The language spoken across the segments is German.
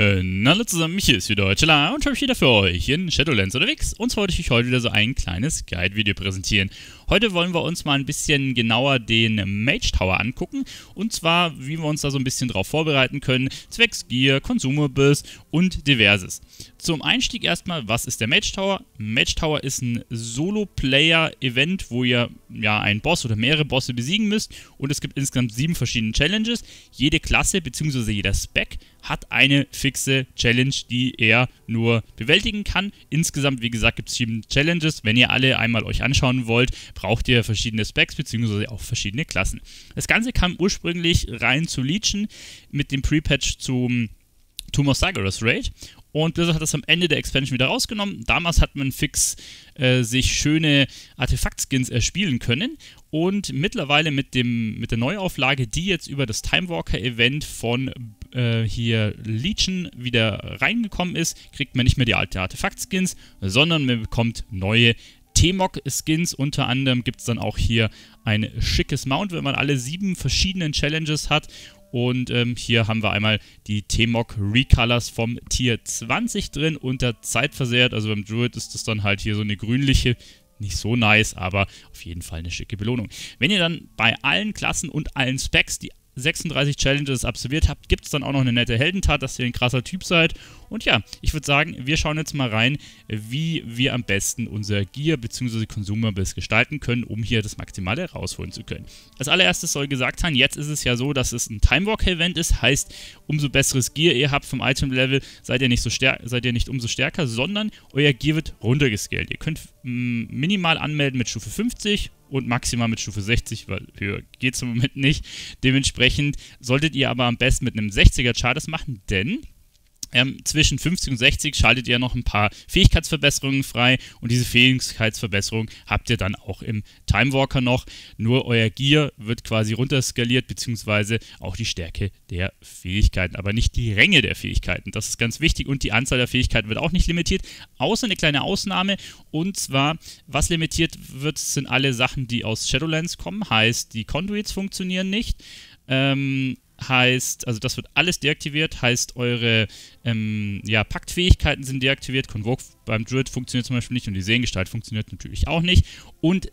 Ähm, hallo zusammen, mich hier ist wieder Chilla und ich wieder für euch in Shadowlands unterwegs. Und zwar wollte ich euch heute wieder so ein kleines Guide-Video präsentieren. Heute wollen wir uns mal ein bisschen genauer den Mage Tower angucken. Und zwar, wie wir uns da so ein bisschen drauf vorbereiten können, zwecks Gear, Consumables und diverses. Zum Einstieg erstmal, was ist der Mage Tower? Mage Tower ist ein Solo-Player-Event, wo ihr ja einen Boss oder mehrere Bosse besiegen müsst. Und es gibt insgesamt sieben verschiedene Challenges. Jede Klasse bzw. jeder Spec hat eine Fähigkeit fixe Challenge, die er nur bewältigen kann. Insgesamt, wie gesagt, gibt es sieben Challenges. Wenn ihr alle einmal euch anschauen wollt, braucht ihr verschiedene Specs bzw. auch verschiedene Klassen. Das Ganze kam ursprünglich rein zu Legion mit dem Pre-Patch zum Tomb of Sargeras Raid und Blizzard hat das am Ende der Expansion wieder rausgenommen. Damals hat man fix äh, sich schöne Artefakt-Skins erspielen können. Und mittlerweile mit, dem, mit der Neuauflage, die jetzt über das Time Walker Event von äh, hier Legion wieder reingekommen ist, kriegt man nicht mehr die alte Artefakt-Skins, sondern man bekommt neue T-Mog-Skins. Unter anderem gibt es dann auch hier ein schickes Mount, wenn man alle sieben verschiedenen Challenges hat. Und ähm, hier haben wir einmal die T-Mog Recolors vom Tier 20 drin, unter Zeitversehrt. Also beim Druid ist das dann halt hier so eine grünliche nicht so nice, aber auf jeden Fall eine schicke Belohnung. Wenn ihr dann bei allen Klassen und allen Specs die 36 Challenges absolviert habt, gibt es dann auch noch eine nette Heldentat, dass ihr ein krasser Typ seid. Und ja, ich würde sagen, wir schauen jetzt mal rein, wie wir am besten unser Gear bzw. Consumables gestalten können, um hier das Maximale rausholen zu können. Als allererstes soll gesagt sein, jetzt ist es ja so, dass es ein Time Event ist, heißt, umso besseres Gear ihr habt vom Item Level, seid so seid ihr nicht umso stärker, sondern euer Gear wird runtergescaled. Ihr könnt mm, minimal anmelden mit Stufe 50 und maximal mit Stufe 60, weil höher geht es im Moment nicht. Dementsprechend solltet ihr aber am besten mit einem 60er Chart das machen, denn ähm, zwischen 50 und 60 schaltet ihr noch ein paar Fähigkeitsverbesserungen frei und diese Fähigkeitsverbesserungen habt ihr dann auch im Time Walker noch. Nur euer Gear wird quasi runterskaliert, beziehungsweise auch die Stärke der Fähigkeiten, aber nicht die Ränge der Fähigkeiten. Das ist ganz wichtig und die Anzahl der Fähigkeiten wird auch nicht limitiert, außer eine kleine Ausnahme und zwar, was limitiert wird, sind alle Sachen, die aus Shadowlands kommen, heißt die Conduits funktionieren nicht. Ähm, heißt, also das wird alles deaktiviert, heißt eure ähm, ja, Paktfähigkeiten sind deaktiviert, Convoke beim Druid funktioniert zum Beispiel nicht und die Seengestalt funktioniert natürlich auch nicht und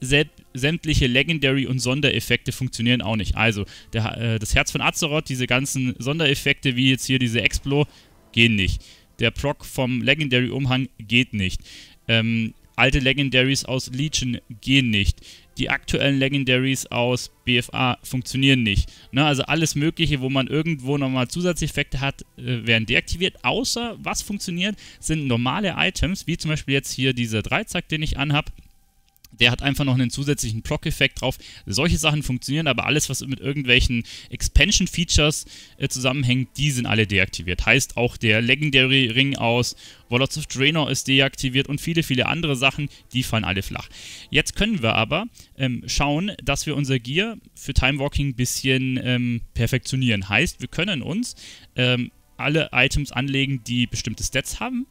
sämtliche Legendary und Sondereffekte funktionieren auch nicht. Also der, äh, das Herz von Azeroth, diese ganzen Sondereffekte wie jetzt hier diese Explo, gehen nicht. Der Proc vom Legendary-Umhang geht nicht. Ähm, alte Legendaries aus Legion gehen nicht die aktuellen Legendaries aus BFA funktionieren nicht. Ne, also alles Mögliche, wo man irgendwo nochmal Zusatzeffekte hat, äh, werden deaktiviert. Außer was funktioniert, sind normale Items, wie zum Beispiel jetzt hier dieser Dreizack, den ich anhabe. Der hat einfach noch einen zusätzlichen Proc-Effekt drauf. Solche Sachen funktionieren, aber alles, was mit irgendwelchen Expansion-Features äh, zusammenhängt, die sind alle deaktiviert. Heißt auch der Legendary-Ring aus Wallots of Draenor ist deaktiviert und viele, viele andere Sachen, die fallen alle flach. Jetzt können wir aber ähm, schauen, dass wir unser Gear für Timewalking ein bisschen ähm, perfektionieren. Heißt, wir können uns ähm, alle Items anlegen, die bestimmte Stats haben.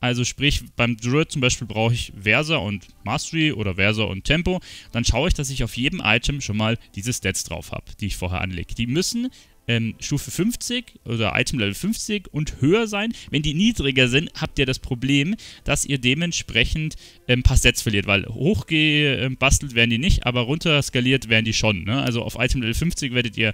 Also sprich, beim Druid zum Beispiel brauche ich Versa und Mastery oder Versa und Tempo. Dann schaue ich, dass ich auf jedem Item schon mal diese Stats drauf habe, die ich vorher anlege. Die müssen ähm, Stufe 50 oder Item Level 50 und höher sein. Wenn die niedriger sind, habt ihr das Problem, dass ihr dementsprechend ähm, ein paar Stats verliert, weil hochgebastelt ähm, werden die nicht, aber runter skaliert werden die schon. Ne? Also auf Item Level 50 werdet ihr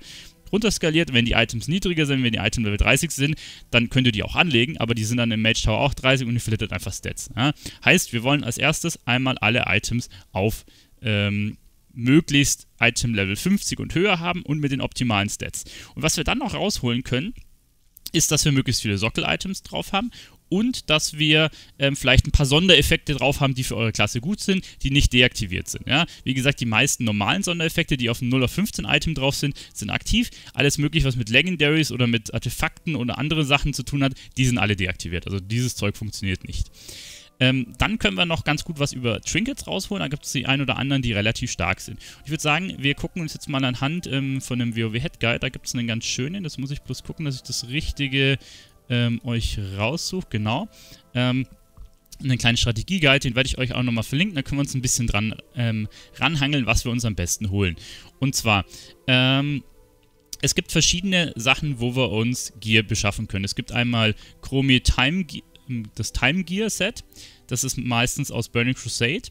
runterskaliert. Wenn die Items niedriger sind, wenn die Items Level 30 sind, dann könnt ihr die auch anlegen, aber die sind dann im Mage Tower auch 30 und ihr verliert einfach Stats. Ja? Heißt, wir wollen als erstes einmal alle Items auf ähm, möglichst Item Level 50 und höher haben und mit den optimalen Stats. Und was wir dann noch rausholen können, ist, dass wir möglichst viele Sockel-Items drauf haben und dass wir ähm, vielleicht ein paar Sondereffekte drauf haben, die für eure Klasse gut sind, die nicht deaktiviert sind. Ja? Wie gesagt, die meisten normalen Sondereffekte, die auf dem 0 auf 15 Item drauf sind, sind aktiv. Alles mögliche, was mit Legendaries oder mit Artefakten oder anderen Sachen zu tun hat, die sind alle deaktiviert. Also dieses Zeug funktioniert nicht. Ähm, dann können wir noch ganz gut was über Trinkets rausholen. Da gibt es die ein oder anderen, die relativ stark sind. Ich würde sagen, wir gucken uns jetzt mal anhand ähm, von einem WoW Head Guide. Da gibt es einen ganz schönen. Das muss ich bloß gucken, dass ich das richtige ähm, euch raussucht, genau. Ähm, einen kleinen Strategieguide, den werde ich euch auch nochmal verlinken. Da können wir uns ein bisschen dran ähm, ranhangeln, was wir uns am besten holen. Und zwar, ähm, es gibt verschiedene Sachen, wo wir uns Gear beschaffen können. Es gibt einmal Chromie Time Gear. Ähm, das Time Gear Set. Das ist meistens aus Burning Crusade.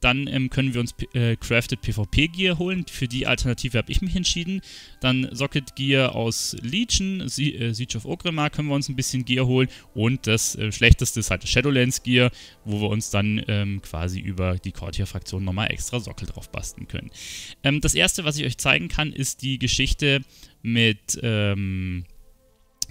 Dann ähm, können wir uns äh, Crafted PvP Gear holen. Für die Alternative habe ich mich entschieden. Dann Socket Gear aus Legion, Sie äh, Siege of Orgrimmar können wir uns ein bisschen Gear holen. Und das äh, schlechteste ist halt das Shadowlands Gear, wo wir uns dann ähm, quasi über die Cortier-Fraktion nochmal extra Sockel drauf basteln können. Ähm, das erste, was ich euch zeigen kann, ist die Geschichte mit. Ähm,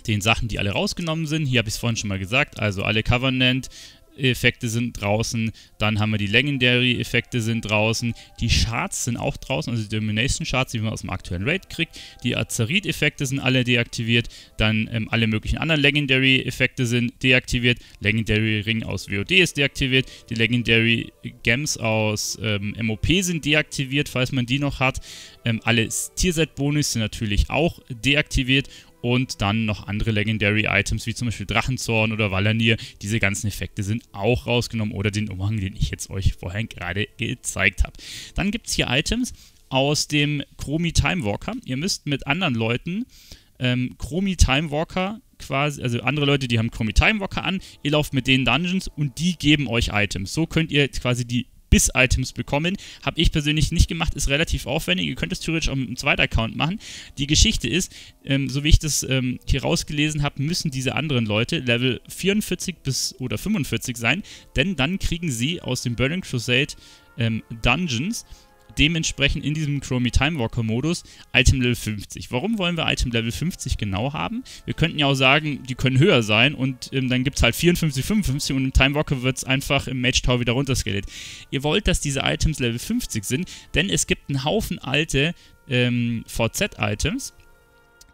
den Sachen, die alle rausgenommen sind. Hier habe ich es vorhin schon mal gesagt, also alle Covenant, Effekte sind draußen, dann haben wir die Legendary Effekte sind draußen, die Shards sind auch draußen, also die Domination Shards, die man aus dem aktuellen Raid kriegt, die Azarit Effekte sind alle deaktiviert, dann ähm, alle möglichen anderen Legendary Effekte sind deaktiviert, Legendary Ring aus WOD ist deaktiviert, die Legendary Gems aus ähm, MOP sind deaktiviert, falls man die noch hat, ähm, alle Tierset Bonus sind natürlich auch deaktiviert und dann noch andere Legendary Items wie zum Beispiel Drachenzorn oder Valanir. Diese ganzen Effekte sind auch rausgenommen oder den Umhang, den ich jetzt euch vorhin gerade gezeigt habe. Dann gibt es hier Items aus dem Chromi Time Walker. Ihr müsst mit anderen Leuten ähm, Chromi Time Walker quasi, also andere Leute, die haben Chromi Time Walker an, ihr lauft mit denen Dungeons und die geben euch Items. So könnt ihr quasi die Biss-Items bekommen. Habe ich persönlich nicht gemacht, ist relativ aufwendig. Ihr könnt es theoretisch auch mit einem zweiten Account machen. Die Geschichte ist, ähm, so wie ich das ähm, hier rausgelesen habe, müssen diese anderen Leute Level 44 bis oder 45 sein, denn dann kriegen sie aus dem Burning Crusade ähm, Dungeons dementsprechend in diesem Chromie Timewalker Modus Item Level 50. Warum wollen wir Item Level 50 genau haben? Wir könnten ja auch sagen, die können höher sein und ähm, dann gibt es halt 54, 55 und im Timewalker wird es einfach im Match Tower wieder runterskaliert. Ihr wollt, dass diese Items Level 50 sind, denn es gibt einen Haufen alte ähm, VZ-Items,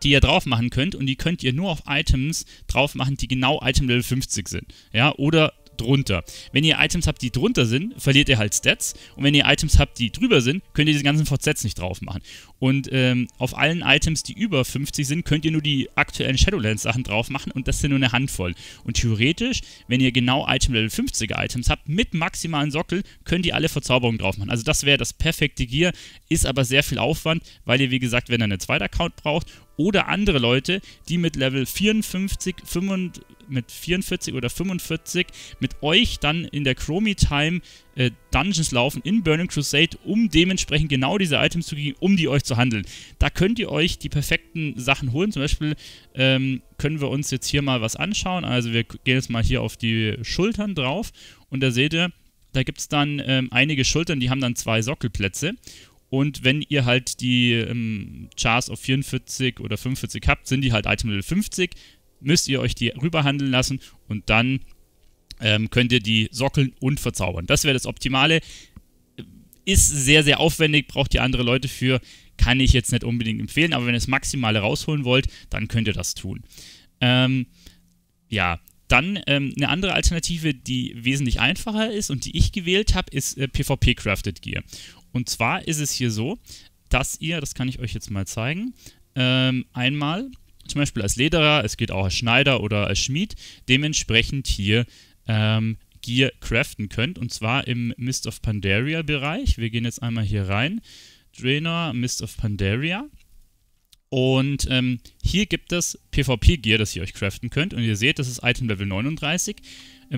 die ihr drauf machen könnt und die könnt ihr nur auf Items drauf machen, die genau Item Level 50 sind. Ja, oder drunter. Wenn ihr Items habt, die drunter sind, verliert ihr halt Stats. Und wenn ihr Items habt, die drüber sind, könnt ihr diese ganzen Fortsets nicht drauf machen. Und ähm, auf allen Items, die über 50 sind, könnt ihr nur die aktuellen Shadowlands-Sachen drauf machen und das sind nur eine Handvoll. Und theoretisch, wenn ihr genau Item Level 50er Items habt, mit maximalen Sockel, könnt ihr alle Verzauberungen drauf machen. Also das wäre das perfekte Gear, ist aber sehr viel Aufwand, weil ihr, wie gesagt, wenn ihr eine zweiten Account braucht oder andere Leute, die mit Level 54, 55, mit 44 oder 45 mit euch dann in der Chromie Time äh, Dungeons laufen in Burning Crusade, um dementsprechend genau diese Items zu kriegen, um die euch zu handeln. Da könnt ihr euch die perfekten Sachen holen. Zum Beispiel ähm, können wir uns jetzt hier mal was anschauen. Also wir gehen jetzt mal hier auf die Schultern drauf und da seht ihr, da gibt es dann ähm, einige Schultern, die haben dann zwei Sockelplätze. Und wenn ihr halt die ähm, Chars auf 44 oder 45 habt, sind die halt Item Level 50 müsst ihr euch die rüberhandeln lassen und dann ähm, könnt ihr die sockeln und verzaubern. Das wäre das Optimale. Ist sehr, sehr aufwendig, braucht ihr andere Leute für, kann ich jetzt nicht unbedingt empfehlen, aber wenn ihr das Maximale rausholen wollt, dann könnt ihr das tun. Ähm, ja, dann ähm, eine andere Alternative, die wesentlich einfacher ist und die ich gewählt habe, ist äh, PvP Crafted Gear. Und zwar ist es hier so, dass ihr, das kann ich euch jetzt mal zeigen, ähm, einmal zum Beispiel als Lederer, es geht auch als Schneider oder als Schmied, dementsprechend hier ähm, Gear craften könnt. Und zwar im Mist of Pandaria Bereich. Wir gehen jetzt einmal hier rein. Draenor, Mist of Pandaria. Und ähm, hier gibt es PvP-Gear, das ihr euch craften könnt. Und ihr seht, das ist Item Level 39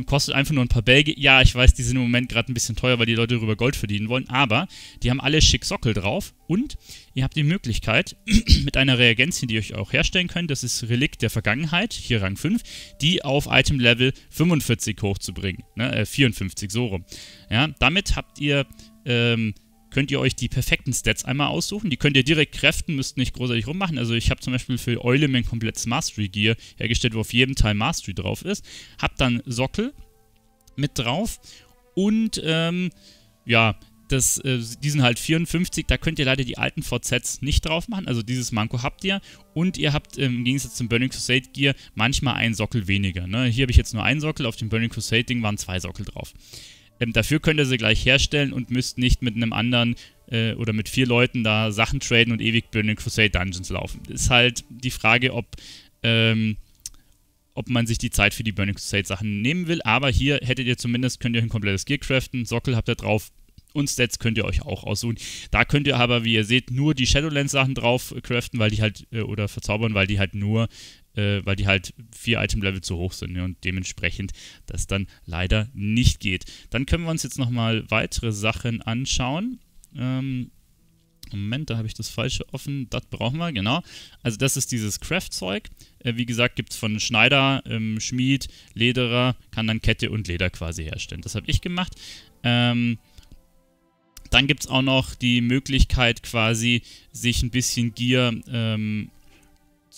kostet einfach nur ein paar Belgien. Ja, ich weiß, die sind im Moment gerade ein bisschen teuer, weil die Leute darüber Gold verdienen wollen, aber die haben alle schick Sockel drauf und ihr habt die Möglichkeit, mit einer Reagenz, die ihr euch auch herstellen könnt, das ist Relikt der Vergangenheit, hier Rang 5, die auf Item Level 45 hochzubringen, ne, äh, 54, so rum. Ja, damit habt ihr ähm, könnt ihr euch die perfekten Stats einmal aussuchen. Die könnt ihr direkt kräften, müsst nicht großartig rummachen. Also ich habe zum Beispiel für Eule mein komplettes Mastery Gear hergestellt, wo auf jedem Teil Mastery drauf ist. Hab dann Sockel mit drauf und ähm, ja, das, äh, die sind halt 54, da könnt ihr leider die alten VZs nicht drauf machen, also dieses Manko habt ihr und ihr habt im Gegensatz zum Burning Crusade Gear manchmal einen Sockel weniger. Ne? Hier habe ich jetzt nur einen Sockel, auf dem Burning Crusade Ding waren zwei Sockel drauf. Ähm, dafür könnt ihr sie gleich herstellen und müsst nicht mit einem anderen äh, oder mit vier Leuten da Sachen traden und ewig Burning Crusade Dungeons laufen. Ist halt die Frage, ob, ähm, ob man sich die Zeit für die Burning Crusade Sachen nehmen will. Aber hier hättet ihr zumindest, könnt ihr ein komplettes Gear craften, Sockel habt ihr drauf, und Stats könnt ihr euch auch aussuchen. Da könnt ihr aber, wie ihr seht, nur die Shadowlands-Sachen drauf craften, weil die halt, äh, oder verzaubern, weil die halt nur äh, weil die halt vier Item-Level zu hoch sind ne? und dementsprechend das dann leider nicht geht. Dann können wir uns jetzt nochmal weitere Sachen anschauen. Ähm, Moment, da habe ich das Falsche offen. Das brauchen wir, genau. Also das ist dieses Craft-Zeug. Äh, wie gesagt, gibt es von Schneider, ähm, Schmied, Lederer, kann dann Kette und Leder quasi herstellen. Das habe ich gemacht. Ähm, dann gibt es auch noch die Möglichkeit quasi, sich ein bisschen Gear ähm,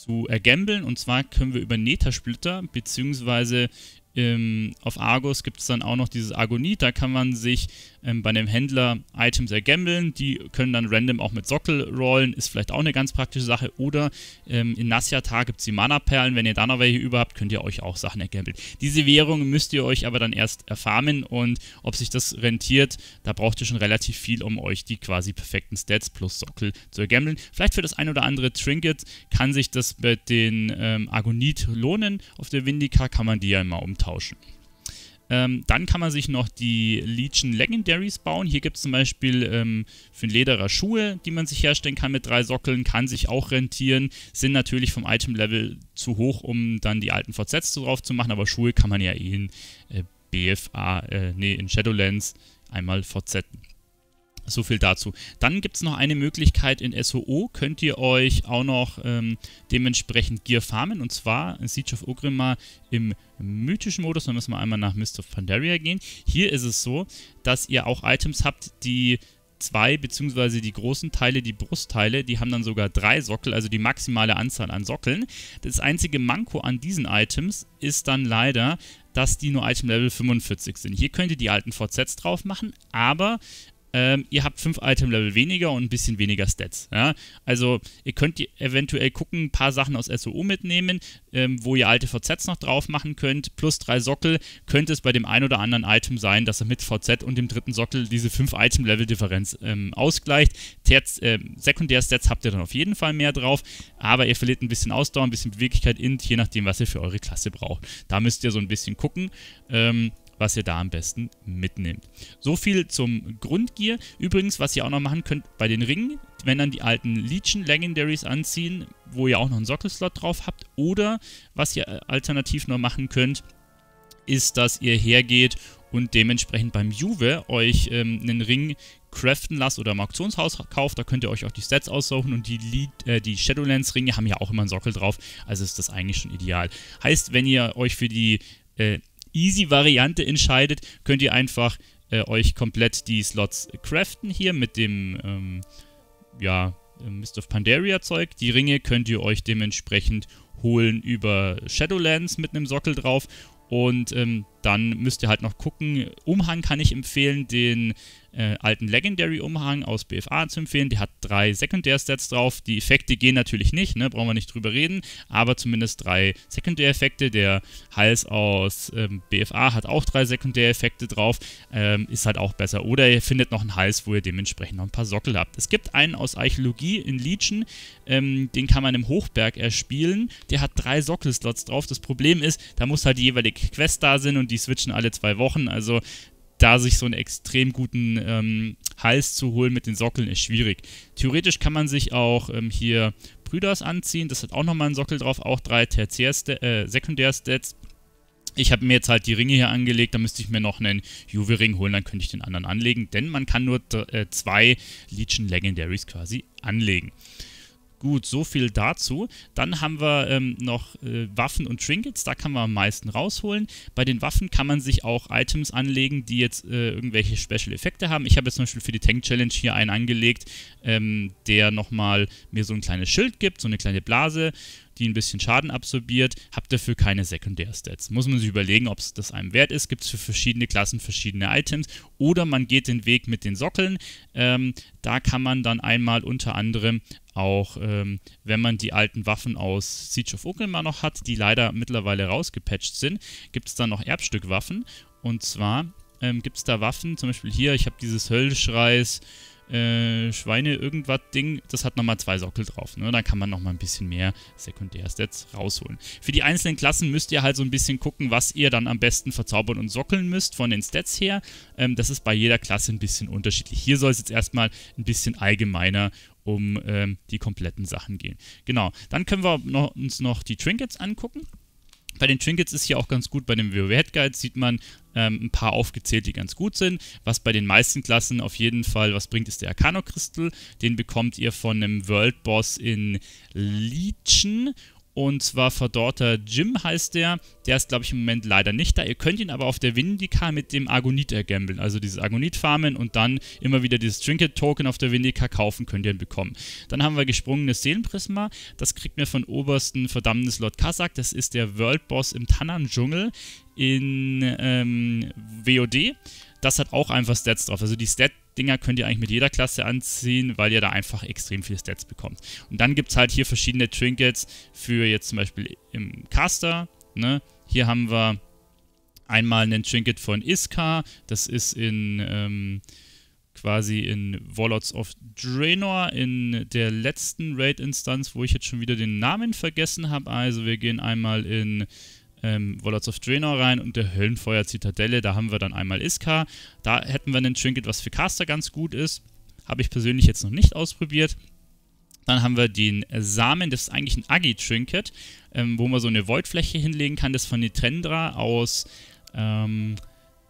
zu ergambeln. Und zwar können wir über Netasplitter, beziehungsweise ähm, auf Argos gibt es dann auch noch dieses Agonit. Da kann man sich ähm, bei dem Händler Items ergambeln. Die können dann random auch mit Sockel rollen, ist vielleicht auch eine ganz praktische Sache. Oder ähm, in Nasyatar gibt es die Mana-Perlen. Wenn ihr da noch welche über habt, könnt ihr euch auch Sachen ergambeln. Diese Währung müsst ihr euch aber dann erst erfarmen und ob sich das rentiert, da braucht ihr schon relativ viel, um euch die quasi perfekten Stats plus Sockel zu ergambeln. Vielleicht für das ein oder andere Trinket kann sich das mit den ähm, Agonit lohnen. Auf der Windica kann man die ja immer umtauschen. Ähm, dann kann man sich noch die Legion Legendaries bauen. Hier gibt es zum Beispiel ähm, für einen Lederer Schuhe, die man sich herstellen kann mit drei Sockeln, kann sich auch rentieren, sind natürlich vom Item-Level zu hoch, um dann die alten VZs drauf zu machen, aber Schuhe kann man ja eh in äh, BFA, äh, nee, in Shadowlands einmal VZen. So viel dazu. Dann gibt es noch eine Möglichkeit in SOO, könnt ihr euch auch noch ähm, dementsprechend Gear farmen. Und zwar Siege of Ogrimmar im mythischen Modus. Dann müssen wir einmal nach Mist of Pandaria gehen. Hier ist es so, dass ihr auch Items habt, die zwei, beziehungsweise die großen Teile, die Brustteile, die haben dann sogar drei Sockel, also die maximale Anzahl an Sockeln. Das einzige Manko an diesen Items ist dann leider, dass die nur Item Level 45 sind. Hier könnt ihr die alten VZs drauf machen, aber ähm, ihr habt fünf Item-Level weniger und ein bisschen weniger Stats. Ja? Also ihr könnt eventuell gucken, ein paar Sachen aus SOO mitnehmen, ähm, wo ihr alte VZs noch drauf machen könnt, plus drei Sockel, könnte es bei dem einen oder anderen Item sein, dass er mit VZ und dem dritten Sockel diese fünf Item-Level-Differenz ähm, ausgleicht. Terz, äh, Sekundär-Stats habt ihr dann auf jeden Fall mehr drauf, aber ihr verliert ein bisschen Ausdauer, ein bisschen Beweglichkeit, in, je nachdem, was ihr für eure Klasse braucht. Da müsst ihr so ein bisschen gucken. Ähm, was ihr da am besten mitnehmt. So viel zum Grundgear. Übrigens, was ihr auch noch machen könnt bei den Ringen, wenn dann die alten Legion Legendaries anziehen, wo ihr auch noch einen Sockelslot drauf habt, oder was ihr äh, alternativ noch machen könnt, ist, dass ihr hergeht und dementsprechend beim Juve euch ähm, einen Ring craften lasst oder im Auktionshaus kauft, da könnt ihr euch auch die Stats aussuchen und die, Lead, äh, die Shadowlands-Ringe haben ja auch immer einen Sockel drauf, also ist das eigentlich schon ideal. Heißt, wenn ihr euch für die äh, Easy-Variante entscheidet, könnt ihr einfach äh, euch komplett die Slots craften hier mit dem, ähm, ja, Mist of Pandaria Zeug. Die Ringe könnt ihr euch dementsprechend holen über Shadowlands mit einem Sockel drauf. Und ähm, dann müsst ihr halt noch gucken. Umhang kann ich empfehlen, den äh, alten Legendary-Umhang aus BFA zu empfehlen. Der hat drei Secondary-Stats drauf. Die Effekte gehen natürlich nicht, ne? brauchen wir nicht drüber reden, aber zumindest drei Secondary-Effekte. Der Hals aus ähm, BFA hat auch drei Secondary-Effekte drauf, ähm, ist halt auch besser. Oder ihr findet noch einen Hals, wo ihr dementsprechend noch ein paar Sockel habt. Es gibt einen aus Archäologie in Legion, ähm, den kann man im Hochberg erspielen. Der hat drei Sockelslots drauf. Das Problem ist, da muss halt die jeweilige Quest da sein und die switchen alle zwei Wochen. Also da sich so einen extrem guten ähm, Hals zu holen mit den Sockeln ist schwierig. Theoretisch kann man sich auch ähm, hier Brüders anziehen, das hat auch nochmal einen Sockel drauf, auch drei tertiär äh, sekundär Ich habe mir jetzt halt die Ringe hier angelegt, da müsste ich mir noch einen Juve-Ring holen, dann könnte ich den anderen anlegen, denn man kann nur äh, zwei Legion Legendaries quasi anlegen. Gut, so viel dazu. Dann haben wir ähm, noch äh, Waffen und Trinkets, da kann man am meisten rausholen. Bei den Waffen kann man sich auch Items anlegen, die jetzt äh, irgendwelche Special-Effekte haben. Ich habe jetzt zum Beispiel für die Tank-Challenge hier einen angelegt, ähm, der nochmal mir so ein kleines Schild gibt, so eine kleine Blase die ein bisschen Schaden absorbiert, habt dafür keine Sekundärstats. Muss man sich überlegen, ob es das einem wert ist. Gibt es für verschiedene Klassen verschiedene Items oder man geht den Weg mit den Sockeln. Ähm, da kann man dann einmal unter anderem auch, ähm, wenn man die alten Waffen aus Siege of Okelmar noch hat, die leider mittlerweile rausgepatcht sind, gibt es dann noch Erbstückwaffen. Und zwar ähm, gibt es da Waffen, zum Beispiel hier, ich habe dieses Höllenschreis äh, Schweine irgendwas Ding, das hat nochmal zwei Sockel drauf. Ne? Da kann man nochmal ein bisschen mehr Sekundärstats rausholen. Für die einzelnen Klassen müsst ihr halt so ein bisschen gucken, was ihr dann am besten verzaubern und sockeln müsst von den Stats her. Ähm, das ist bei jeder Klasse ein bisschen unterschiedlich. Hier soll es jetzt erstmal ein bisschen allgemeiner um ähm, die kompletten Sachen gehen. Genau, dann können wir noch, uns noch die Trinkets angucken. Bei den Trinkets ist hier auch ganz gut, bei den WoW Guides sieht man ähm, ein paar aufgezählt, die ganz gut sind. Was bei den meisten Klassen auf jeden Fall was bringt, ist der Arcano-Kristall. Den bekommt ihr von einem World-Boss in Legion und zwar verdorrter Jim heißt der. Der ist, glaube ich, im Moment leider nicht da. Ihr könnt ihn aber auf der Windika mit dem Agonit ergambeln. Also dieses Agonit-Farmen und dann immer wieder dieses Trinket-Token auf der Windika kaufen könnt ihr ihn bekommen. Dann haben wir gesprungenes Seelenprisma. Das kriegt mir von obersten verdammnis Lord Kazak. Das ist der World-Boss im Tanan-Dschungel in ähm, WOD das hat auch einfach Stats drauf. Also die Stat Dinger könnt ihr eigentlich mit jeder Klasse anziehen, weil ihr da einfach extrem viele Stats bekommt. Und dann gibt es halt hier verschiedene Trinkets für jetzt zum Beispiel im Caster. Ne? Hier haben wir einmal einen Trinket von Iska, das ist in ähm, quasi in Warlords of Draenor in der letzten Raid-Instanz, wo ich jetzt schon wieder den Namen vergessen habe. Also wir gehen einmal in ähm, of Draenor rein und der Höllenfeuer-Zitadelle. Da haben wir dann einmal Iska. Da hätten wir einen Trinket, was für Caster ganz gut ist. Habe ich persönlich jetzt noch nicht ausprobiert. Dann haben wir den Samen, das ist eigentlich ein Agi-Trinket, ähm, wo man so eine Voidfläche hinlegen kann. Das ist von Nitrendra aus ähm,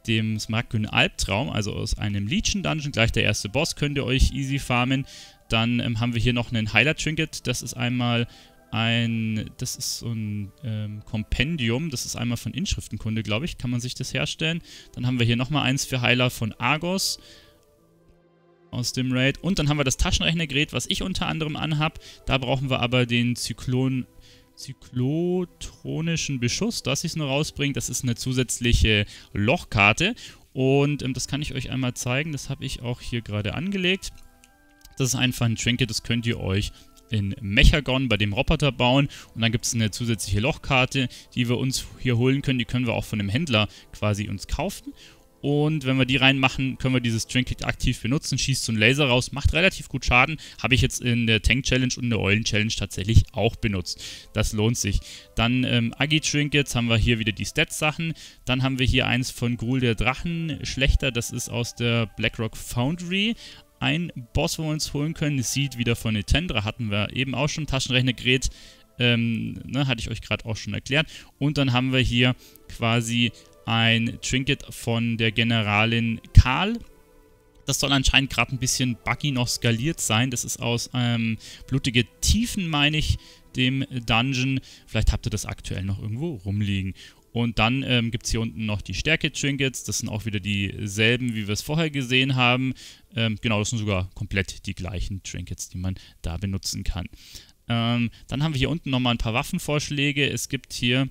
dem Smaragdgrünen Albtraum, also aus einem Legion Dungeon. Gleich der erste Boss könnt ihr euch easy farmen. Dann ähm, haben wir hier noch einen Heiler Trinket. Das ist einmal ein, das ist so ein ähm, Kompendium, das ist einmal von Inschriftenkunde, glaube ich, kann man sich das herstellen. Dann haben wir hier nochmal eins für Heiler von Argos aus dem Raid. Und dann haben wir das Taschenrechnergerät, was ich unter anderem anhab. Da brauchen wir aber den Zyklon, zyklotronischen Beschuss, dass ich es nur rausbringe. Das ist eine zusätzliche Lochkarte. Und ähm, das kann ich euch einmal zeigen. Das habe ich auch hier gerade angelegt. Das ist einfach ein Trinket, das könnt ihr euch in Mechagon bei dem Roboter bauen. Und dann gibt es eine zusätzliche Lochkarte, die wir uns hier holen können. Die können wir auch von einem Händler quasi uns kaufen. Und wenn wir die reinmachen, können wir dieses Trinket aktiv benutzen, schießt so einen Laser raus, macht relativ gut Schaden. Habe ich jetzt in der Tank Challenge und der Eulen Challenge tatsächlich auch benutzt. Das lohnt sich. Dann ähm, Agi Trinkets haben wir hier wieder die Stats Sachen. Dann haben wir hier eins von Ghoul der Drachen, schlechter, das ist aus der Blackrock Foundry ein Boss, wo wir uns holen können. Seed wieder von Nintendo hatten wir eben auch schon. Taschenrechnergerät, ähm, ne, hatte ich euch gerade auch schon erklärt. Und dann haben wir hier quasi ein Trinket von der Generalin Karl. Das soll anscheinend gerade ein bisschen buggy noch skaliert sein. Das ist aus ähm, Blutige Tiefen, meine ich, dem Dungeon. Vielleicht habt ihr das aktuell noch irgendwo rumliegen. Und dann ähm, gibt es hier unten noch die Stärke-Trinkets. Das sind auch wieder dieselben, wie wir es vorher gesehen haben. Ähm, genau, das sind sogar komplett die gleichen Trinkets, die man da benutzen kann. Ähm, dann haben wir hier unten nochmal ein paar Waffenvorschläge. Es gibt hier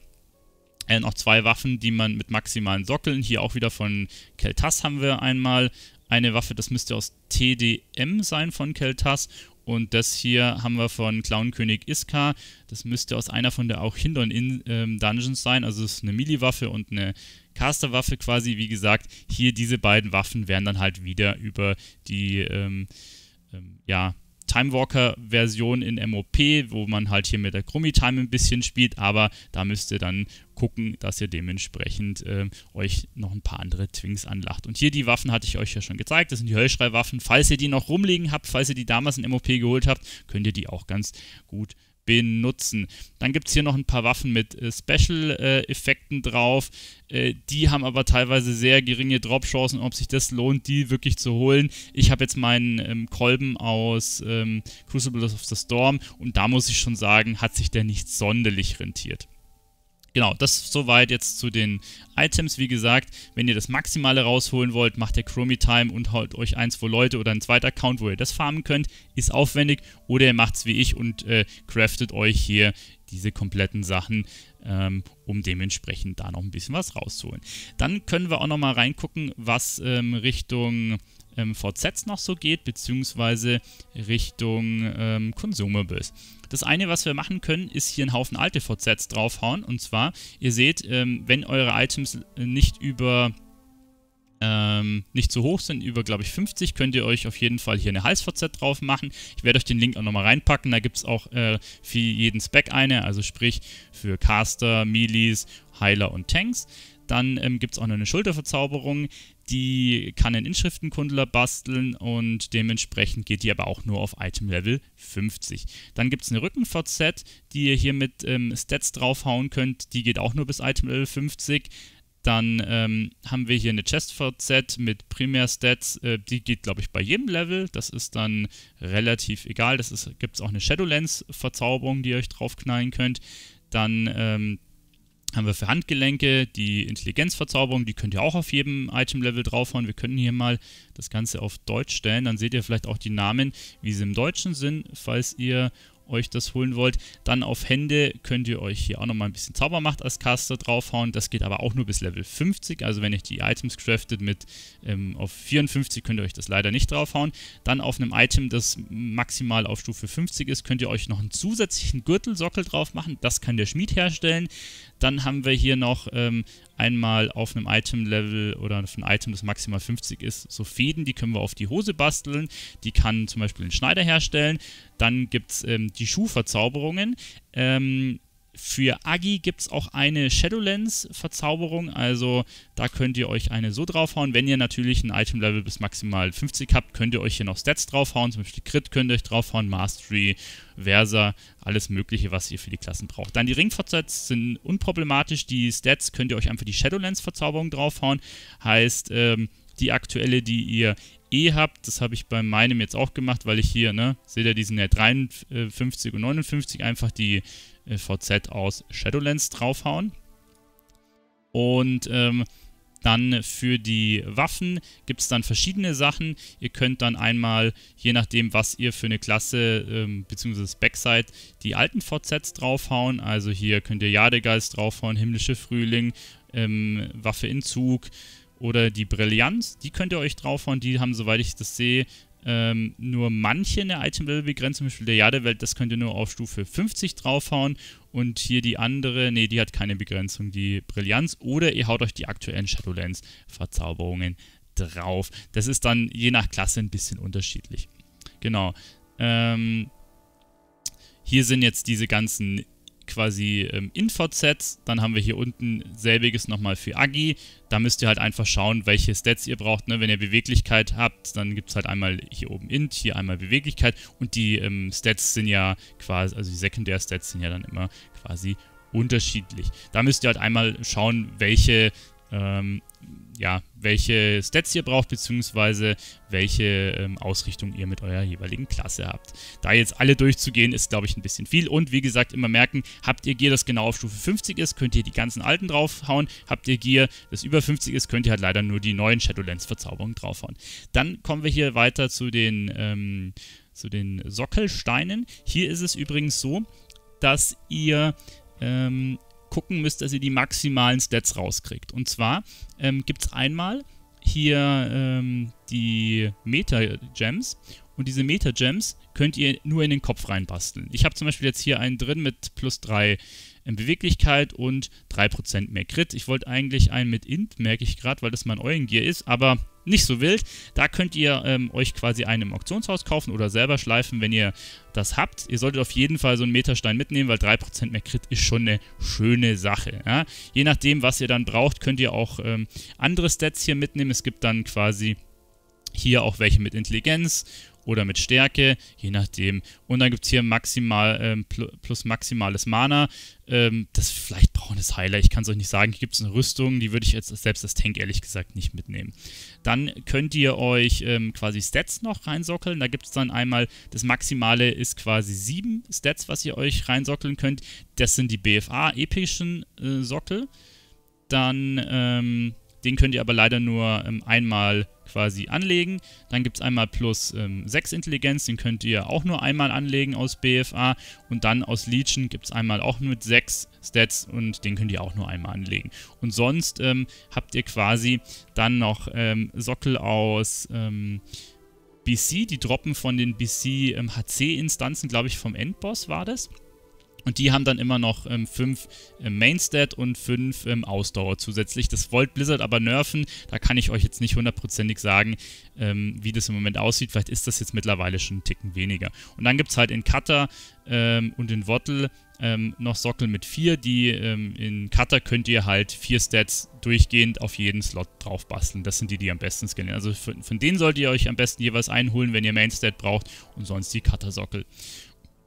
äh, noch zwei Waffen, die man mit maximalen Sockeln, hier auch wieder von Keltas haben wir einmal eine Waffe, das müsste aus TDM sein von Keltas und das hier haben wir von Clownkönig Iska. Das müsste aus einer von der auch Hindon in ähm, Dungeons sein. Also es ist eine mili waffe und eine Caster-Waffe quasi. Wie gesagt, hier diese beiden Waffen werden dann halt wieder über die ähm, ähm, ja, timewalker Version in MOP, wo man halt hier mit der Krummi Time ein bisschen spielt, aber da müsst ihr dann gucken, dass ihr dementsprechend äh, euch noch ein paar andere Twings anlacht. Und hier die Waffen hatte ich euch ja schon gezeigt, das sind die Höllschrei-Waffen. Falls ihr die noch rumliegen habt, falls ihr die damals in MOP geholt habt, könnt ihr die auch ganz gut benutzen. Dann gibt es hier noch ein paar Waffen mit äh, Special-Effekten drauf. Äh, die haben aber teilweise sehr geringe Drop-Chancen, ob sich das lohnt, die wirklich zu holen. Ich habe jetzt meinen ähm, Kolben aus ähm, Crucible of the Storm und da muss ich schon sagen, hat sich der nicht sonderlich rentiert. Genau, das soweit jetzt zu den Items. Wie gesagt, wenn ihr das Maximale rausholen wollt, macht ihr Chromie Time und haut euch ein, zwei Leute oder einen zweiten Account, wo ihr das farmen könnt. Ist aufwendig. Oder ihr macht es wie ich und äh, craftet euch hier diese kompletten Sachen, ähm, um dementsprechend da noch ein bisschen was rauszuholen. Dann können wir auch noch mal reingucken, was ähm, Richtung ähm, VZs noch so geht, beziehungsweise Richtung ähm, Consumables. Das eine, was wir machen können, ist hier einen Haufen alte VZs draufhauen. Und zwar, ihr seht, ähm, wenn eure Items äh, nicht über ähm, nicht zu hoch sind, über glaube ich 50, könnt ihr euch auf jeden Fall hier eine Halsverzett drauf machen. Ich werde euch den Link auch nochmal reinpacken, da gibt es auch äh, für jeden Spec eine, also sprich für Caster, Melis, Heiler und Tanks. Dann ähm, gibt es auch noch eine Schulterverzauberung, die kann ein Inschriftenkundler basteln und dementsprechend geht die aber auch nur auf Item Level 50. Dann gibt es eine Rückenverzett, die ihr hier mit ähm, Stats draufhauen könnt, die geht auch nur bis Item Level 50. Dann ähm, haben wir hier eine Chest for Z mit Primärstats. Äh, die geht, glaube ich, bei jedem Level. Das ist dann relativ egal. Das gibt es auch eine Shadowlands-Verzauberung, die ihr euch draufknallen könnt. Dann ähm, haben wir für Handgelenke die Intelligenzverzauberung. Die könnt ihr auch auf jedem Item-Level draufhauen. Wir können hier mal das Ganze auf Deutsch stellen. Dann seht ihr vielleicht auch die Namen, wie sie im Deutschen sind, falls ihr euch das holen wollt. Dann auf Hände könnt ihr euch hier auch nochmal ein bisschen Zaubermacht als Caster draufhauen. Das geht aber auch nur bis Level 50. Also wenn ihr die Items craftet mit ähm, auf 54 könnt ihr euch das leider nicht draufhauen. Dann auf einem Item, das maximal auf Stufe 50 ist, könnt ihr euch noch einen zusätzlichen Gürtelsockel drauf machen. Das kann der Schmied herstellen. Dann haben wir hier noch ähm, einmal auf einem Item-Level oder auf einem Item, das maximal 50 ist, so Fäden, die können wir auf die Hose basteln. Die kann zum Beispiel ein Schneider herstellen. Dann gibt es ähm, die Schuhverzauberungen. Ähm, für Agi gibt es auch eine Shadowlands-Verzauberung, also da könnt ihr euch eine so draufhauen. Wenn ihr natürlich ein Item-Level bis maximal 50 habt, könnt ihr euch hier noch Stats draufhauen, zum Beispiel Crit könnt ihr euch draufhauen, Mastery, Versa, alles mögliche, was ihr für die Klassen braucht. Dann die Ringfortsets sind unproblematisch, die Stats könnt ihr euch einfach die Shadowlands-Verzauberung draufhauen, heißt ähm, die aktuelle, die ihr eh habt, das habe ich bei meinem jetzt auch gemacht, weil ich hier, ne, seht ihr, die sind ja 53 und 59, einfach die VZ aus Shadowlands draufhauen. Und ähm, dann für die Waffen gibt es dann verschiedene Sachen. Ihr könnt dann einmal, je nachdem, was ihr für eine Klasse ähm, bzw. Backside, die alten VZs draufhauen. Also hier könnt ihr Jadegeist draufhauen, Himmlische Frühling, ähm, Waffe in Zug oder die Brillanz. Die könnt ihr euch draufhauen. Die haben, soweit ich das sehe, ähm, nur manche eine Item-Level begrenzung zum Beispiel der Jadewelt, das könnt ihr nur auf Stufe 50 draufhauen und hier die andere, nee, die hat keine Begrenzung, die Brillanz oder ihr haut euch die aktuellen Shadowlands-Verzauberungen drauf. Das ist dann je nach Klasse ein bisschen unterschiedlich. Genau. Ähm, hier sind jetzt diese ganzen quasi ähm, Info-Sets. Dann haben wir hier unten selbiges nochmal für Agi. Da müsst ihr halt einfach schauen, welche Stats ihr braucht. Ne? Wenn ihr Beweglichkeit habt, dann gibt es halt einmal hier oben Int, hier einmal Beweglichkeit. Und die ähm, Stats sind ja quasi, also die Sekundär-Stats sind ja dann immer quasi unterschiedlich. Da müsst ihr halt einmal schauen, welche ähm, ja, welche Stats ihr braucht, beziehungsweise welche ähm, Ausrichtung ihr mit eurer jeweiligen Klasse habt. Da jetzt alle durchzugehen, ist, glaube ich, ein bisschen viel. Und wie gesagt, immer merken, habt ihr Gear, das genau auf Stufe 50 ist, könnt ihr die ganzen alten draufhauen. Habt ihr Gear, das über 50 ist, könnt ihr halt leider nur die neuen Shadowlands-Verzauberungen draufhauen. Dann kommen wir hier weiter zu den, ähm, zu den Sockelsteinen. Hier ist es übrigens so, dass ihr ähm, gucken müsst, dass ihr die maximalen Stats rauskriegt. Und zwar ähm, gibt es einmal hier ähm, die Meta-Gems und diese Meta-Gems könnt ihr nur in den Kopf reinbasteln. Ich habe zum Beispiel jetzt hier einen drin mit plus 3 ähm, Beweglichkeit und 3% mehr Crit. Ich wollte eigentlich einen mit Int, merke ich gerade, weil das mein Eulengier ist, aber nicht so wild. Da könnt ihr ähm, euch quasi einen im Auktionshaus kaufen oder selber schleifen, wenn ihr das habt. Ihr solltet auf jeden Fall so einen Meterstein mitnehmen, weil 3% mehr Crit ist schon eine schöne Sache. Ja? Je nachdem, was ihr dann braucht, könnt ihr auch ähm, andere Stats hier mitnehmen. Es gibt dann quasi hier auch welche mit Intelligenz oder mit Stärke, je nachdem. Und dann gibt es hier maximal, ähm, plus maximales Mana. Ähm, das vielleicht brauchen das Heiler, ich kann es euch nicht sagen. Hier gibt es eine Rüstung, die würde ich jetzt selbst als Tank ehrlich gesagt nicht mitnehmen. Dann könnt ihr euch ähm, quasi Stats noch reinsockeln. Da gibt es dann einmal, das Maximale ist quasi sieben Stats, was ihr euch reinsockeln könnt. Das sind die BFA-epischen äh, Sockel. Dann, ähm, den könnt ihr aber leider nur ähm, einmal quasi anlegen. Dann gibt es einmal plus ähm, 6 Intelligenz, den könnt ihr auch nur einmal anlegen aus BFA. Und dann aus Legion gibt es einmal auch mit 6 Stats und den könnt ihr auch nur einmal anlegen. Und sonst ähm, habt ihr quasi dann noch ähm, Sockel aus... Ähm, BC, die droppen von den BC HC-Instanzen, ähm, glaube ich, vom Endboss war das. Und die haben dann immer noch 5 ähm, ähm, Mainstat und 5 ähm, Ausdauer zusätzlich. Das wollt Blizzard aber nerven. Da kann ich euch jetzt nicht hundertprozentig sagen, ähm, wie das im Moment aussieht. Vielleicht ist das jetzt mittlerweile schon ein Ticken weniger. Und dann gibt es halt in Cutter ähm, und in Wattle noch Sockel mit 4. Die in Cutter könnt ihr halt 4 Stats durchgehend auf jeden Slot drauf basteln. Das sind die, die am besten scannen. Also von, von denen solltet ihr euch am besten jeweils einholen, wenn ihr Mainstat braucht und sonst die Cutter-Sockel.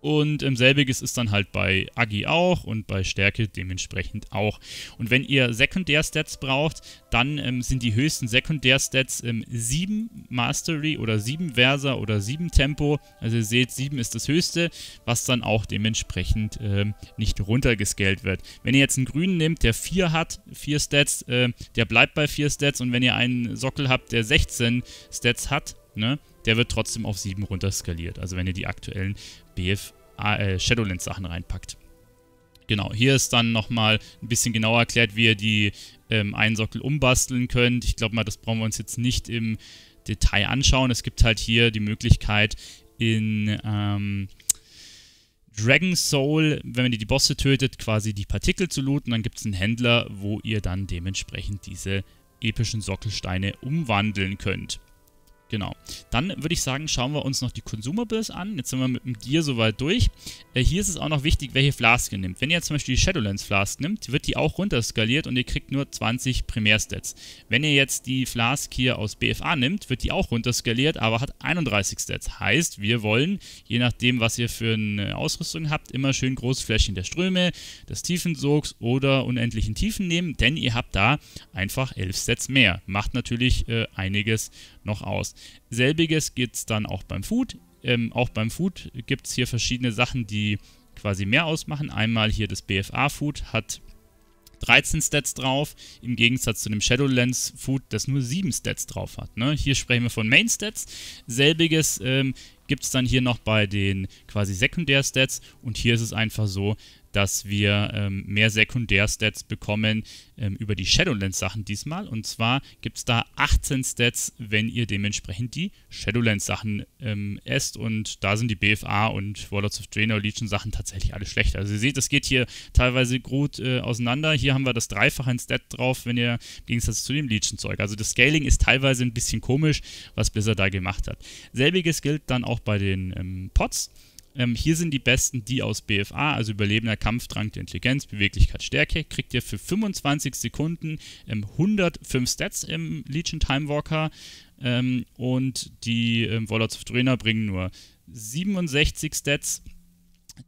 Und ähm, selbiges ist dann halt bei Agi auch und bei Stärke dementsprechend auch. Und wenn ihr Sekundärstats braucht, dann ähm, sind die höchsten Sekundärstats ähm, 7 Mastery oder 7 Versa oder 7 Tempo. Also ihr seht, 7 ist das höchste, was dann auch dementsprechend ähm, nicht runtergescaled wird. Wenn ihr jetzt einen grünen nehmt, der 4 hat, 4 Stats, äh, der bleibt bei 4 Stats. Und wenn ihr einen Sockel habt, der 16 Stats hat, ne, der wird trotzdem auf 7 runter skaliert. Also wenn ihr die aktuellen BF äh, Shadowlands Sachen reinpackt. Genau, hier ist dann nochmal ein bisschen genauer erklärt, wie ihr die ähm, einen Sockel umbasteln könnt. Ich glaube mal, das brauchen wir uns jetzt nicht im Detail anschauen. Es gibt halt hier die Möglichkeit in ähm, Dragon Soul, wenn ihr die Bosse tötet, quasi die Partikel zu looten. Dann gibt es einen Händler, wo ihr dann dementsprechend diese epischen Sockelsteine umwandeln könnt. Genau. Dann würde ich sagen, schauen wir uns noch die Consumables an. Jetzt sind wir mit dem Gear soweit durch. Äh, hier ist es auch noch wichtig, welche Flask ihr nehmt. Wenn ihr jetzt zum Beispiel die Shadowlands Flask nimmt, wird die auch runterskaliert und ihr kriegt nur 20 Primärstats. Wenn ihr jetzt die Flask hier aus BFA nimmt, wird die auch runterskaliert, aber hat 31 Stats. Heißt, wir wollen, je nachdem, was ihr für eine Ausrüstung habt, immer schön große Flächen der Ströme, des Tiefensogs oder unendlichen Tiefen nehmen, denn ihr habt da einfach 11 Stats mehr. Macht natürlich äh, einiges noch aus. Selbiges gibt es dann auch beim Food. Ähm, auch beim Food gibt es hier verschiedene Sachen, die quasi mehr ausmachen. Einmal hier das BFA Food hat 13 Stats drauf, im Gegensatz zu dem Shadowlands Food, das nur 7 Stats drauf hat. Ne? Hier sprechen wir von Main Stats. Selbiges ähm, gibt es dann hier noch bei den quasi Sekundär-Stats und hier ist es einfach so, dass wir ähm, mehr Sekundär-Stats bekommen ähm, über die Shadowlands-Sachen diesmal. Und zwar gibt es da 18 Stats, wenn ihr dementsprechend die Shadowlands-Sachen ähm, esst. Und da sind die BFA und Warlords of Draenor Legion-Sachen tatsächlich alle schlecht. Also ihr seht, das geht hier teilweise gut äh, auseinander. Hier haben wir das Dreifache Stat drauf, wenn ihr im Gegensatz zu dem Legion-Zeug. Also das Scaling ist teilweise ein bisschen komisch, was Blizzard da gemacht hat. Selbiges gilt dann auch bei den ähm, Pots. Ähm, hier sind die besten, die aus BFA, also Überlebender, Kampfdrang, Intelligenz, Beweglichkeit, Stärke, kriegt ihr für 25 Sekunden ähm, 105 Stats im Legion Timewalker. ähm, und die ähm, Warlords of Draenor bringen nur 67 Stats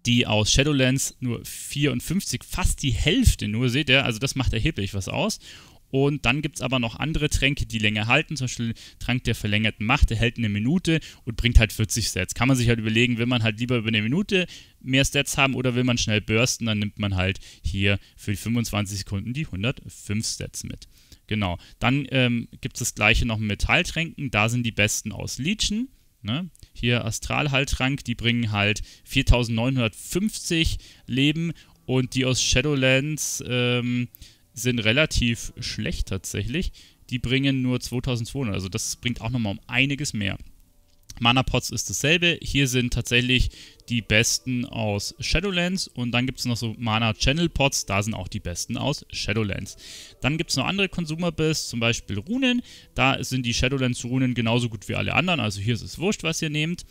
die aus Shadowlands nur 54, fast die Hälfte nur, seht ihr, also das macht erheblich was aus. Und dann gibt es aber noch andere Tränke, die länger halten. Zum Beispiel Trank der verlängerten Macht, der hält eine Minute und bringt halt 40 Sets. Kann man sich halt überlegen, will man halt lieber über eine Minute mehr Sets haben oder will man schnell bursten, dann nimmt man halt hier für die 25 Sekunden die 105 Sets mit. Genau. Dann ähm, gibt es das gleiche noch mit Metalltränken. Da sind die besten aus Legion. Ne? Hier Astralhaltrank, die bringen halt 4950 Leben und die aus Shadowlands ähm, sind relativ schlecht tatsächlich. Die bringen nur 2200, also das bringt auch nochmal um einiges mehr. Mana-Pots ist dasselbe. Hier sind tatsächlich die besten aus Shadowlands und dann gibt es noch so Mana-Channel-Pots, da sind auch die besten aus Shadowlands. Dann gibt es noch andere consumer Bills, zum Beispiel Runen. Da sind die Shadowlands-Runen genauso gut wie alle anderen, also hier ist es wurscht, was ihr nehmt.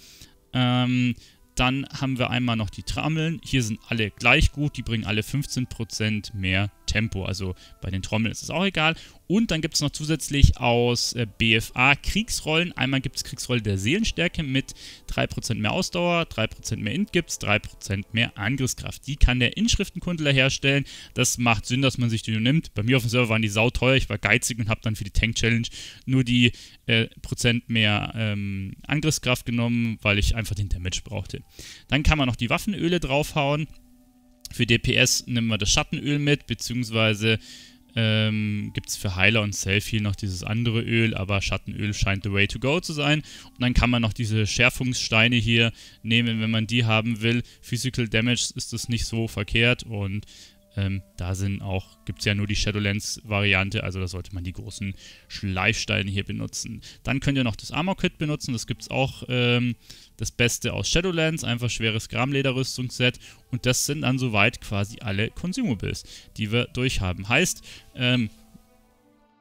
Ähm, dann haben wir einmal noch die Trammeln. Hier sind alle gleich gut, die bringen alle 15% mehr Tempo. Also bei den Trommeln ist es auch egal. Und dann gibt es noch zusätzlich aus äh, BFA Kriegsrollen. Einmal gibt es Kriegsrolle der Seelenstärke mit 3% mehr Ausdauer, 3% mehr Int gibt's, 3% mehr Angriffskraft. Die kann der Inschriftenkundler herstellen. Das macht Sinn, dass man sich die nur nimmt. Bei mir auf dem Server waren die sauteuer. Ich war geizig und habe dann für die Tank Challenge nur die äh, Prozent mehr ähm, Angriffskraft genommen, weil ich einfach den Damage brauchte. Dann kann man noch die Waffenöle draufhauen. Für DPS nehmen wir das Schattenöl mit, beziehungsweise ähm, gibt es für Heiler und Selfie noch dieses andere Öl, aber Schattenöl scheint the way to go zu sein. Und dann kann man noch diese Schärfungssteine hier nehmen, wenn man die haben will. Physical Damage ist das nicht so verkehrt und ähm, da sind auch, gibt es ja nur die Shadowlands-Variante, also da sollte man die großen Schleifsteine hier benutzen. Dann könnt ihr noch das Armor-Kit benutzen, das gibt es auch ähm, das Beste aus Shadowlands, einfach schweres Gramm-Lederrüstungsset und das sind dann soweit quasi alle Consumables, die wir durchhaben. Heißt, ähm,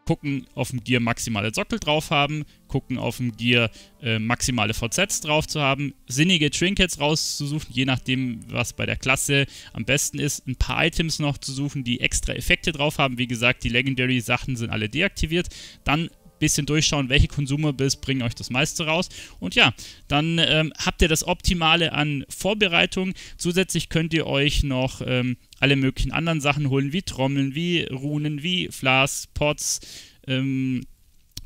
gucken auf dem Gear maximale Sockel drauf haben, gucken auf dem Gear äh, maximale VZs drauf zu haben, sinnige Trinkets rauszusuchen, je nachdem, was bei der Klasse am besten ist, ein paar Items noch zu suchen, die extra Effekte drauf haben. Wie gesagt, die Legendary-Sachen sind alle deaktiviert. Dann bisschen durchschauen, welche Konsumables bringen euch das meiste raus. Und ja, dann ähm, habt ihr das Optimale an Vorbereitung. Zusätzlich könnt ihr euch noch ähm, alle möglichen anderen Sachen holen, wie Trommeln, wie Runen, wie Flas, Pots, ähm,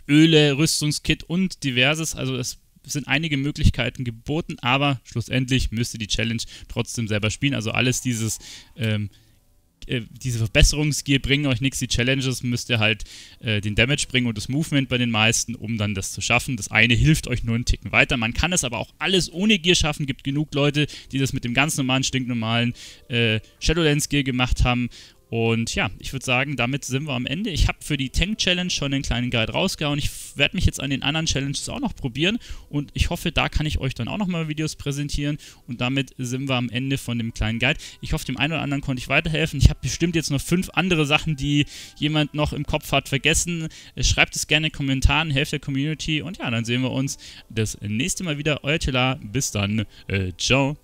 Öle, Rüstungskit und diverses. Also es sind einige Möglichkeiten geboten, aber schlussendlich müsst ihr die Challenge trotzdem selber spielen. Also alles dieses ähm, äh, diese Verbesserungsgear bringen euch nichts. Die Challenges müsst ihr halt äh, den Damage bringen und das Movement bei den meisten, um dann das zu schaffen. Das eine hilft euch nur einen Ticken weiter. Man kann es aber auch alles ohne Gear schaffen. Gibt genug Leute, die das mit dem ganz normalen, stinknormalen äh, Shadowlands Gear gemacht haben und ja, ich würde sagen, damit sind wir am Ende. Ich habe für die Tank Challenge schon einen kleinen Guide rausgehauen. Ich werde mich jetzt an den anderen Challenges auch noch probieren und ich hoffe, da kann ich euch dann auch nochmal Videos präsentieren. Und damit sind wir am Ende von dem kleinen Guide. Ich hoffe, dem einen oder anderen konnte ich weiterhelfen. Ich habe bestimmt jetzt noch fünf andere Sachen, die jemand noch im Kopf hat vergessen. Äh, schreibt es gerne in den Kommentaren, helft der Community. Und ja, dann sehen wir uns das nächste Mal wieder. Euer Tela. Bis dann. Äh, ciao.